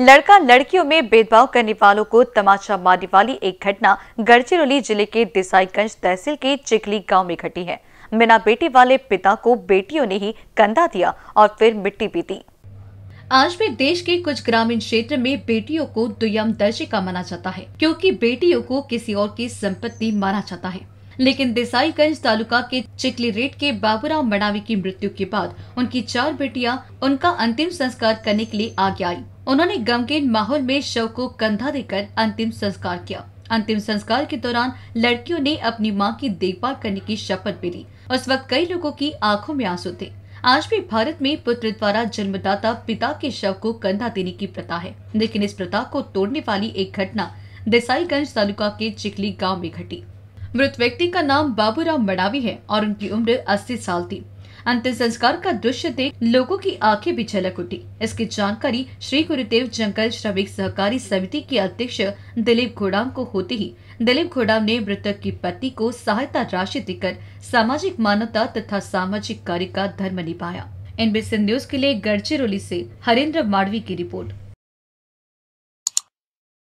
लड़का लड़कियों में भेदभाव करने वालों को तमाचा मारने वाली एक घटना गढ़चिरौली जिले के देसाईगंज तहसील के चिकली गांव में घटी है बिना बेटी वाले पिता को बेटियों ने ही कंधा दिया और फिर मिट्टी भी दी आज भी देश के कुछ ग्रामीण क्षेत्र में बेटियों को दुयम दर्जे का माना जाता है क्योंकि बेटियों को किसी और की संपत्ति माना जाता है लेकिन देसाईगंज तालुका के चिकली रेट के बाबूराम मडावी की मृत्यु के बाद उनकी चार बेटियां उनका अंतिम संस्कार करने के लिए आगे आई उन्होंने गमगीन माहौल में शव को कंधा देकर अंतिम संस्कार किया अंतिम संस्कार के दौरान लड़कियों ने अपनी माँ की देखभाल करने की शपथ भी ली उस वक्त कई लोगों की आंखों में आंसू थे आज भी भारत में पुत्र द्वारा जन्मदाता पिता के शव को कंधा देने की प्रथा है लेकिन इस प्रथा को तोड़ने वाली एक घटना देसाईगंज तालुका के चिकली गांव में घटी मृत व्यक्ति का नाम बाबूराम मडावी है और उनकी उम्र 80 साल थी अंतिम संस्कार का दृश्य देख लोगों की आंखें भी झलक उठी इसकी जानकारी श्री गुरुदेव जंगल श्रमिक सहकारी समिति के अध्यक्ष दिलीप घोड़ाम को होते ही दिलीप घोड़ाम ने मृतक की पत्नी को सहायता राशि देकर सामाजिक मानवता तथा सामाजिक कार्य का धर्म निभाया एनबीसी न्यूज के लिए गढ़चिरौली से हरेंद्र माडवी की रिपोर्ट